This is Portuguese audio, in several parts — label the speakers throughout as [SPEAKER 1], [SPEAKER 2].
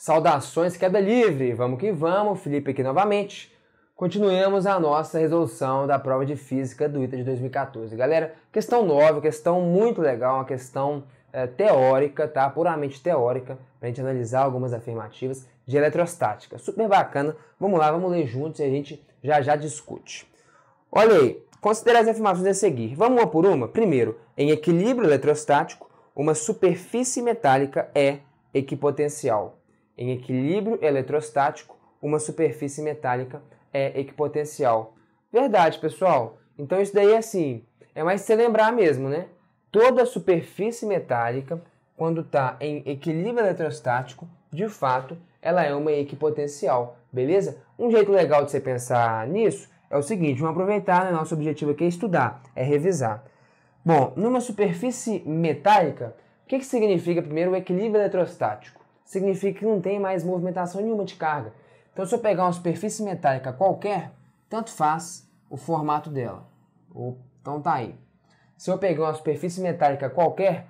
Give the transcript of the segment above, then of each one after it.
[SPEAKER 1] Saudações, queda livre! Vamos que vamos, Felipe aqui novamente. Continuemos a nossa resolução da prova de física do ITA de 2014. Galera, questão 9, questão muito legal, uma questão é, teórica, tá? Puramente teórica, para a gente analisar algumas afirmativas de eletrostática. Super bacana. Vamos lá, vamos ler juntos e a gente já já discute. Olha aí, considere as afirmações a seguir. Vamos uma por uma? Primeiro, em equilíbrio eletrostático, uma superfície metálica é equipotencial. Em equilíbrio eletrostático, uma superfície metálica é equipotencial. Verdade, pessoal. Então isso daí é assim, é mais se lembrar mesmo, né? Toda superfície metálica, quando está em equilíbrio eletrostático, de fato, ela é uma equipotencial, beleza? Um jeito legal de você pensar nisso é o seguinte, vamos aproveitar, né? nosso objetivo aqui é estudar, é revisar. Bom, numa superfície metálica, o que, que significa primeiro o equilíbrio eletrostático? significa que não tem mais movimentação nenhuma de carga. Então, se eu pegar uma superfície metálica qualquer, tanto faz o formato dela. Então tá aí. Se eu pegar uma superfície metálica qualquer,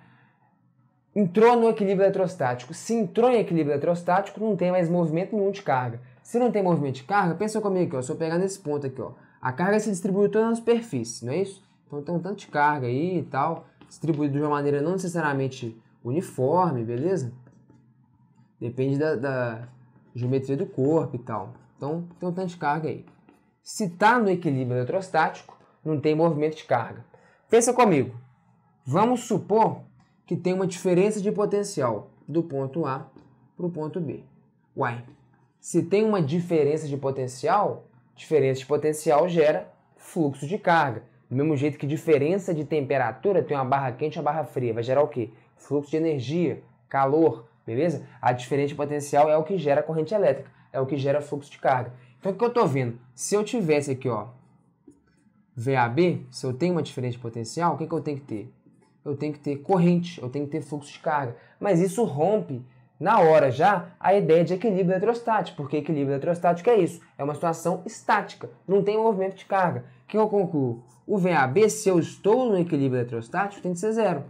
[SPEAKER 1] entrou no equilíbrio eletrostático. Se entrou em equilíbrio eletrostático, não tem mais movimento nenhum de carga. Se não tem movimento de carga, pensa comigo aqui, ó. se eu pegar nesse ponto aqui, ó, a carga se distribui toda na superfície, não é isso? Então tem um tanto de carga aí e tal, distribuído de uma maneira não necessariamente uniforme, beleza? Depende da, da geometria do corpo e tal. Então tem um tanto de carga aí. Se está no equilíbrio eletrostático, não tem movimento de carga. Pensa comigo. Vamos supor que tem uma diferença de potencial do ponto A para o ponto B. Uai, se tem uma diferença de potencial, diferença de potencial gera fluxo de carga. Do mesmo jeito que diferença de temperatura tem uma barra quente e uma barra fria, vai gerar o quê? Fluxo de energia, calor, beleza? A diferença de potencial é o que gera corrente elétrica, é o que gera fluxo de carga. Então, o que eu estou vendo? Se eu tivesse aqui, ó, VAB, se eu tenho uma diferença de potencial, o que, que eu tenho que ter? Eu tenho que ter corrente, eu tenho que ter fluxo de carga. Mas isso rompe na hora já a ideia de equilíbrio eletrostático, porque equilíbrio eletrostático é isso, é uma situação estática, não tem movimento de carga. O que eu concluo? O VAB, se eu estou no equilíbrio eletrostático, tem que ser zero.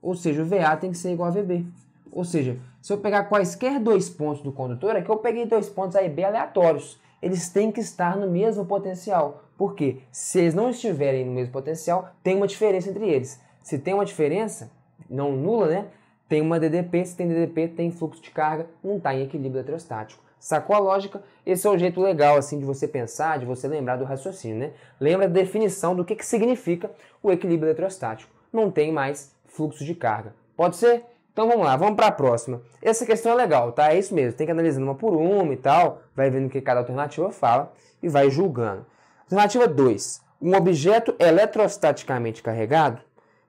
[SPEAKER 1] Ou seja, o VA tem que ser igual a VB. Ou seja, se eu pegar quaisquer dois pontos do condutor, é que eu peguei dois pontos A e B aleatórios. Eles têm que estar no mesmo potencial. Porque se eles não estiverem no mesmo potencial, tem uma diferença entre eles. Se tem uma diferença, não nula, né? Tem uma DDP, se tem DDP, tem fluxo de carga, não está em equilíbrio eletrostático. Sacou a lógica? Esse é o jeito legal assim de você pensar, de você lembrar do raciocínio, né? Lembra a definição do que, que significa o equilíbrio eletrostático. Não tem mais fluxo de carga. Pode ser? Então vamos lá, vamos para a próxima. Essa questão é legal, tá? É isso mesmo, tem que analisar uma por uma e tal, vai vendo o que cada alternativa fala e vai julgando. Alternativa 2. Um objeto eletrostaticamente carregado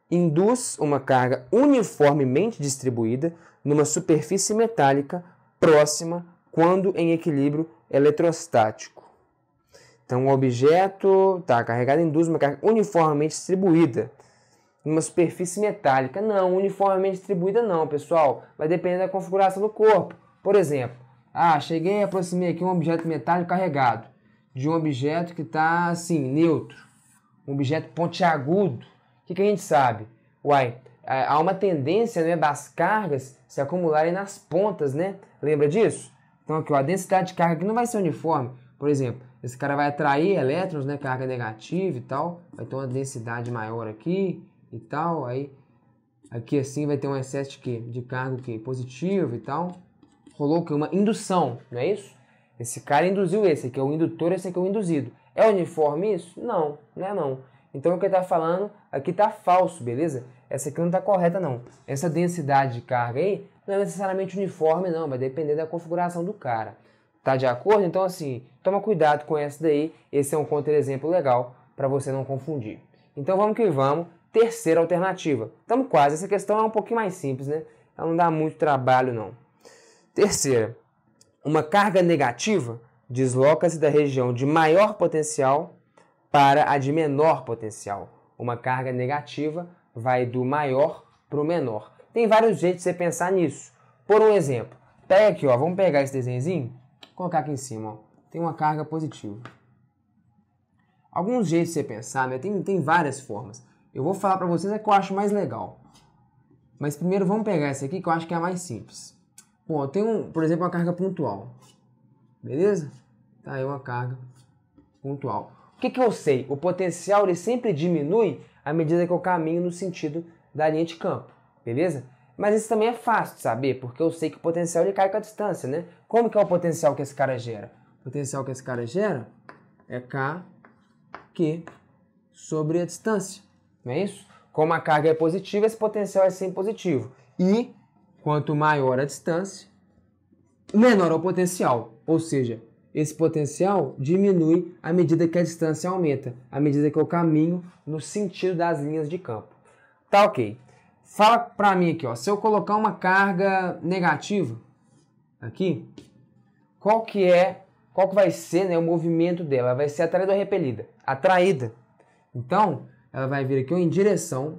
[SPEAKER 1] induz uma carga uniformemente distribuída numa superfície metálica próxima quando em equilíbrio eletrostático. Então, um objeto tá, carregado induz uma carga uniformemente distribuída numa superfície metálica. Não, uniformemente distribuída não, pessoal. Vai depender da configuração do corpo. Por exemplo, ah, cheguei e aproximei aqui um objeto metálico carregado de um objeto que está assim, neutro, um objeto pontiagudo. O que, que a gente sabe? Uai, é, há uma tendência né, das cargas se acumularem nas pontas, né? Lembra disso? Então aqui, ó, a densidade de carga aqui não vai ser uniforme. Por exemplo, esse cara vai atrair elétrons, né? Carga negativa e tal. Vai ter uma densidade maior aqui e tal, aí aqui assim vai ter um excesso de quê? De cargo que positivo e tal. Rolou que uma indução, não é isso? Esse cara induziu esse, aqui é o indutor, esse aqui é o induzido. É uniforme isso? Não, não é não. Então o que ele está falando aqui está falso, beleza? Essa aqui não está correta não. Essa densidade de carga aí não é necessariamente uniforme não, vai depender da configuração do cara. Tá de acordo? Então assim, toma cuidado com essa daí. Esse é um contra-exemplo legal para você não confundir. Então vamos que vamos terceira alternativa. Estamos quase. Essa questão é um pouquinho mais simples, né? Ela não dá muito trabalho, não. Terceira, uma carga negativa desloca-se da região de maior potencial para a de menor potencial. Uma carga negativa vai do maior para o menor. Tem vários jeitos de você pensar nisso. Por um exemplo, pega aqui, ó, vamos pegar esse desenhozinho, colocar aqui em cima, ó. Tem uma carga positiva. Alguns jeitos de você pensar, né? tem, tem várias formas. Eu vou falar para vocês a é que eu acho mais legal. Mas primeiro vamos pegar essa aqui que eu acho que é a mais simples. Bom, eu tenho, por exemplo, uma carga pontual. Beleza? Tá aí uma carga pontual. O que, que eu sei? O potencial ele sempre diminui à medida que eu caminho no sentido da linha de campo. Beleza? Mas isso também é fácil de saber, porque eu sei que o potencial ele cai com a distância, né? Como que é o potencial que esse cara gera? O potencial que esse cara gera é K Q sobre a distância. Não é isso? Como a carga é positiva, esse potencial é sempre positivo. E quanto maior a distância, menor é o potencial. Ou seja, esse potencial diminui à medida que a distância aumenta, à medida que eu caminho no sentido das linhas de campo. Tá ok. Fala pra mim aqui, ó. Se eu colocar uma carga negativa aqui, qual que é, qual que vai ser né, o movimento dela? Vai ser atraída ou repelida? Atraída. Então, ela vai vir aqui em direção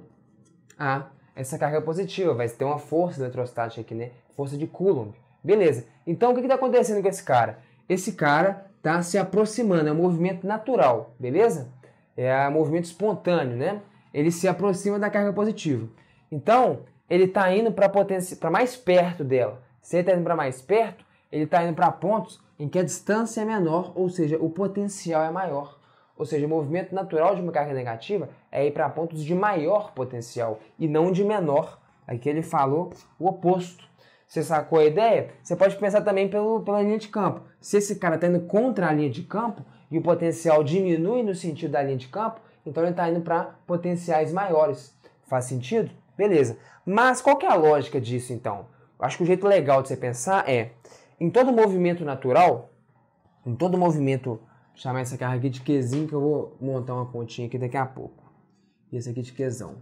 [SPEAKER 1] a essa carga positiva, vai ter uma força eletrostática aqui, né? Força de Coulomb. Beleza. Então, o que está acontecendo com esse cara? Esse cara está se aproximando, é um movimento natural, beleza? É um movimento espontâneo, né? Ele se aproxima da carga positiva. Então, ele está indo para mais perto dela. Se ele está indo para mais perto, ele está indo para pontos em que a distância é menor, ou seja, o potencial é maior. Ou seja, o movimento natural de uma carga negativa é ir para pontos de maior potencial e não de menor. Aqui ele falou o oposto. Você sacou a ideia? Você pode pensar também pelo, pela linha de campo. Se esse cara está indo contra a linha de campo e o potencial diminui no sentido da linha de campo, então ele está indo para potenciais maiores. Faz sentido? Beleza. Mas qual que é a lógica disso então? Acho que o jeito legal de você pensar é: em todo movimento natural, em todo movimento chamar essa carga aqui de Qzinho, que eu vou montar uma continha aqui daqui a pouco. E esse aqui de Qzão.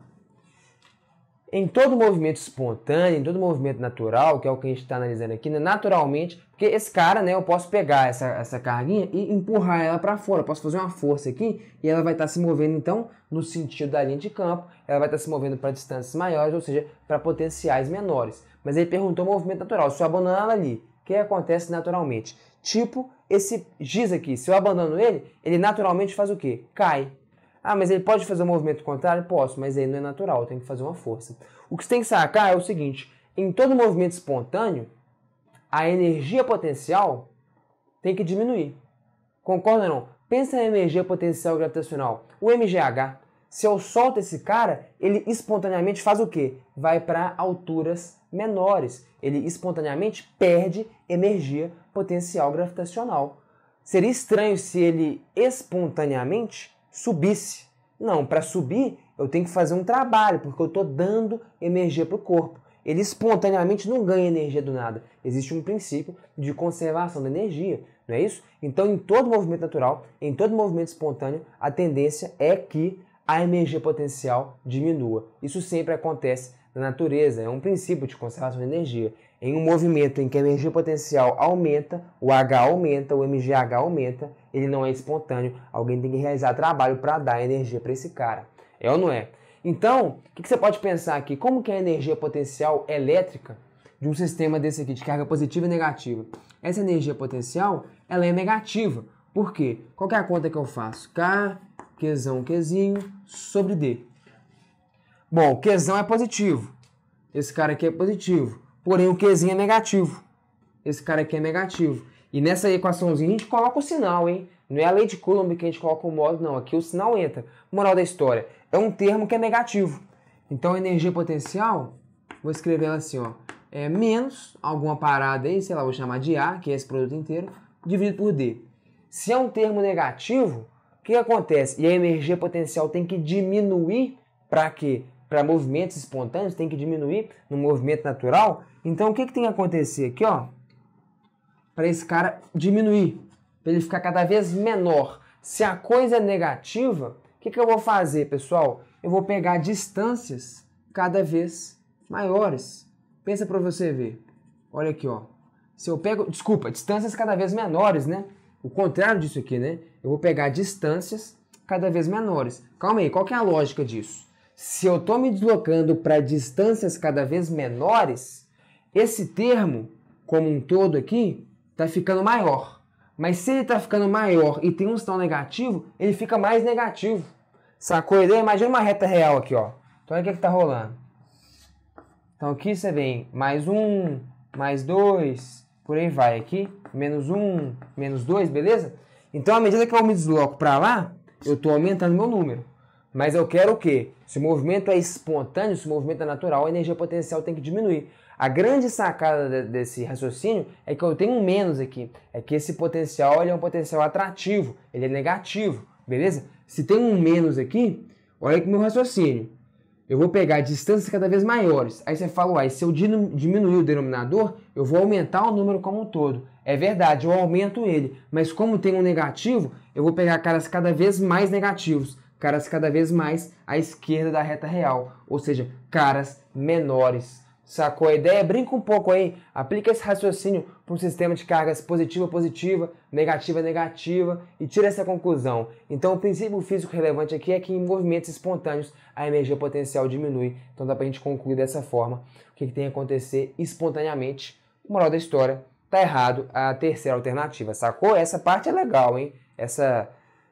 [SPEAKER 1] Em todo movimento espontâneo, em todo movimento natural, que é o que a gente está analisando aqui, né? naturalmente, porque esse cara, né, eu posso pegar essa, essa carguinha e empurrar ela para fora. Eu posso fazer uma força aqui e ela vai estar tá se movendo, então, no sentido da linha de campo, ela vai estar tá se movendo para distâncias maiores, ou seja, para potenciais menores. Mas ele perguntou movimento natural, se eu abandonar ela ali, o que acontece naturalmente? Tipo esse giz aqui. Se eu abandono ele, ele naturalmente faz o quê? Cai. Ah, mas ele pode fazer o um movimento contrário? Posso, mas aí não é natural, tem que fazer uma força. O que você tem que sacar é o seguinte: em todo movimento espontâneo, a energia potencial tem que diminuir. Concorda ou não? Pensa na energia potencial gravitacional, o MGH. Se eu solto esse cara, ele espontaneamente faz o quê? Vai para alturas menores. Ele espontaneamente perde energia potencial gravitacional. Seria estranho se ele espontaneamente subisse. Não, para subir eu tenho que fazer um trabalho, porque eu estou dando energia para o corpo. Ele espontaneamente não ganha energia do nada. Existe um princípio de conservação da energia, não é isso? Então, em todo movimento natural, em todo movimento espontâneo, a tendência é que a energia potencial diminua. Isso sempre acontece na natureza, é um princípio de conservação de energia. Em um movimento em que a energia potencial aumenta, o H aumenta, o MGH aumenta, ele não é espontâneo. Alguém tem que realizar trabalho para dar energia para esse cara. É ou não é? Então, o que, você pode pensar aqui? Como que é a energia potencial é elétrica de um sistema desse aqui, de carga positiva e negativa? Essa energia potencial, ela é negativa. Por quê? Qual é a conta que eu faço? K Qzão, Qzinho sobre D. Bom, o Qzão é positivo. Esse cara aqui é positivo. Porém, o Qzinho é negativo. Esse cara aqui é negativo. E nessa equaçãozinha a gente coloca o sinal, hein? Não é a lei de Coulomb que a gente coloca o modo, não. Aqui o sinal entra. Moral da história, é um termo que é negativo. Então, a energia potencial, vou escrever ela assim, ó. É menos alguma parada aí, sei lá, vou chamar de A, que é esse produto inteiro, dividido por D. Se é um termo negativo, o que acontece? E a energia potencial tem que diminuir para quê? Para movimentos espontâneos, tem que diminuir no movimento natural. Então o que, que tem que acontecer aqui, ó? Para esse cara diminuir, para ele ficar cada vez menor. Se a coisa é negativa, o que, que eu vou fazer, pessoal? Eu vou pegar distâncias cada vez maiores. Pensa para você ver. Olha aqui, ó. Se eu pego, desculpa, distâncias cada vez menores, né? O contrário disso aqui, né? Eu vou pegar distâncias cada vez menores. Calma aí, qual que é a lógica disso? Se eu estou me deslocando para distâncias cada vez menores, esse termo, como um todo aqui, está ficando maior. Mas se ele está ficando maior e tem um sinal negativo, ele fica mais negativo. Sacou a ideia? Imagina uma reta real aqui, ó. Então olha o que está rolando. Então aqui você vem mais um, mais dois, por aí vai aqui, menos 1, menos 2, beleza? Então, à medida que eu me desloco para lá, eu estou aumentando meu número. Mas eu quero o quê? Se o movimento é espontâneo, se o movimento é natural, a energia potencial tem que diminuir. A grande sacada desse raciocínio é que eu tenho um menos aqui. É que esse potencial é um potencial atrativo, ele é negativo, beleza? Se tem um menos aqui, olha que meu raciocínio eu vou pegar distâncias cada vez maiores. Aí você fala, uai, se eu diminuir o denominador, eu vou aumentar o número como um todo. É verdade, eu aumento ele, mas como tem um negativo, eu vou pegar caras cada vez mais negativos, caras cada vez mais à esquerda da reta real, ou seja, caras menores. Sacou a ideia? É, brinca um pouco aí, aplica esse raciocínio para um sistema de cargas positiva, positiva, negativa, negativa e tira essa conclusão. Então, o princípio físico relevante aqui é que em movimentos espontâneos a energia potencial diminui. Então, dá para a gente concluir dessa forma o que, que tem a acontecer espontaneamente. Moral da história, tá errado a terceira alternativa, sacou? Essa parte é legal, hein? Essa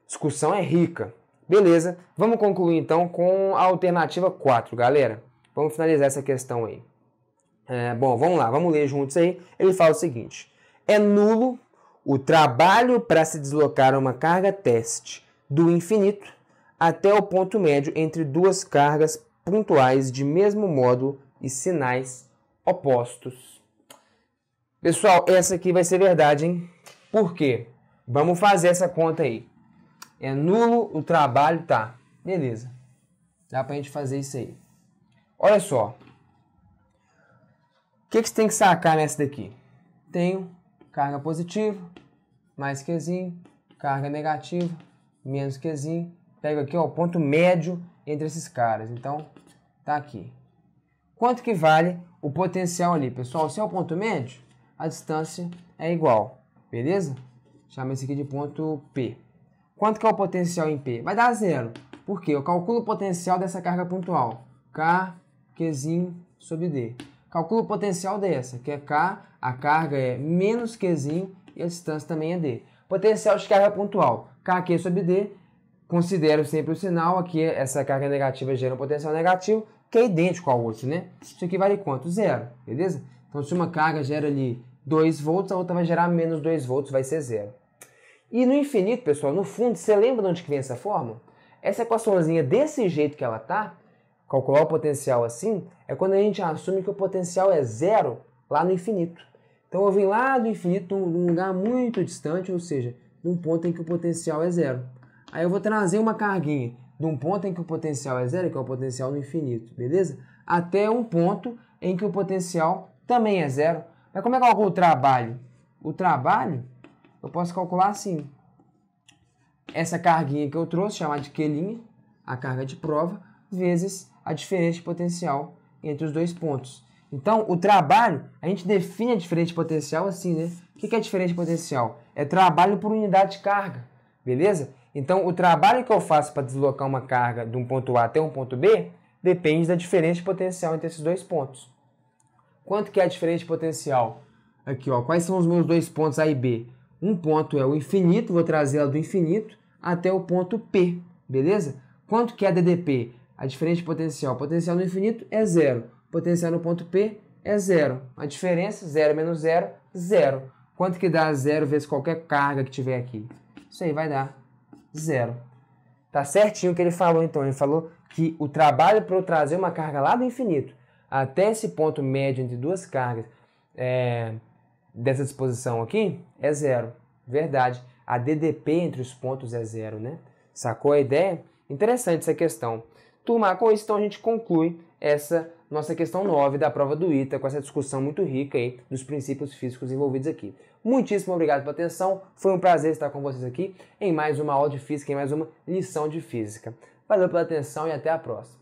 [SPEAKER 1] discussão é rica. Beleza, vamos concluir então com a alternativa 4, galera. Vamos finalizar essa questão aí. É, bom, vamos lá, vamos ler juntos aí. Ele fala o seguinte: é nulo o trabalho para se deslocar uma carga teste do infinito até o ponto médio entre duas cargas pontuais de mesmo módulo e sinais opostos. Pessoal, essa aqui vai ser verdade, hein? Por quê? Vamos fazer essa conta aí. É nulo o trabalho, tá? Beleza. Dá para a gente fazer isso aí. Olha só, que, que você tem que sacar nessa daqui? Tenho carga positiva, mais Qzinho, carga negativa, menos Qzinho. Pego aqui ó, o ponto médio entre esses caras. Então, tá aqui. Quanto que vale o potencial ali, pessoal? Se é o ponto médio, a distância é igual, beleza? Chama isso aqui de ponto P. Quanto que é o potencial em P? Vai dar zero. Por quê? Eu calculo o potencial dessa carga pontual. K, Qzinho sobre D. Calcula o potencial dessa, que é K, a carga é menos Qzinho e a distância também é D. Potencial de carga pontual, KQ sobre D, considero sempre o sinal, aqui essa carga negativa gera um potencial negativo, que é idêntico ao outro, né? Isso aqui vale quanto? Zero, beleza? Então se uma carga gera ali 2 volts, a outra vai gerar menos 2 volts, vai ser zero. E no infinito, pessoal, no fundo, você lembra de onde que vem essa fórmula? Essa equaçãozinha desse jeito que ela está calcular o potencial assim é quando a gente assume que o potencial é zero lá no infinito. Então eu vim lá do infinito, num lugar muito distante, ou seja, num ponto em que o potencial é zero. Aí eu vou trazer uma carguinha de um ponto em que o potencial é zero, que é o potencial no infinito, beleza? Até um ponto em que o potencial também é zero. Mas como é que eu calculo o trabalho? O trabalho eu posso calcular assim. Essa carguinha que eu trouxe, chamada de Q', a carga de prova, vezes a diferença de potencial entre os dois pontos. Então, o trabalho, a gente define a diferença de potencial assim, né? O que é a diferença de potencial? É trabalho por unidade de carga, beleza? Então, o trabalho que eu faço para deslocar uma carga de um ponto A até um ponto B depende da diferença de potencial entre esses dois pontos. Quanto que é a diferença de potencial? Aqui, ó, quais são os meus dois pontos A e B? Um ponto é o infinito, vou trazer ela do infinito até o ponto P, beleza? Quanto que é a DDP? A diferença de potencial. Potencial no infinito é zero. Potencial no ponto P é zero. A diferença, zero menos zero, zero. Quanto que dá zero vezes qualquer carga que tiver aqui? Isso aí vai dar zero. Tá certinho o que ele falou então. Ele falou que o trabalho para eu trazer uma carga lá do infinito até esse ponto médio entre duas cargas é, dessa disposição aqui é zero. Verdade. A DDP entre os pontos é zero, né? Sacou a ideia? Interessante essa questão. Turma, com isso então a gente conclui essa nossa questão 9 da prova do ITA, com essa discussão muito rica aí dos princípios físicos envolvidos aqui. Muitíssimo obrigado pela atenção, foi um prazer estar com vocês aqui em mais uma aula de física, em mais uma lição de física. Valeu pela atenção e até a próxima.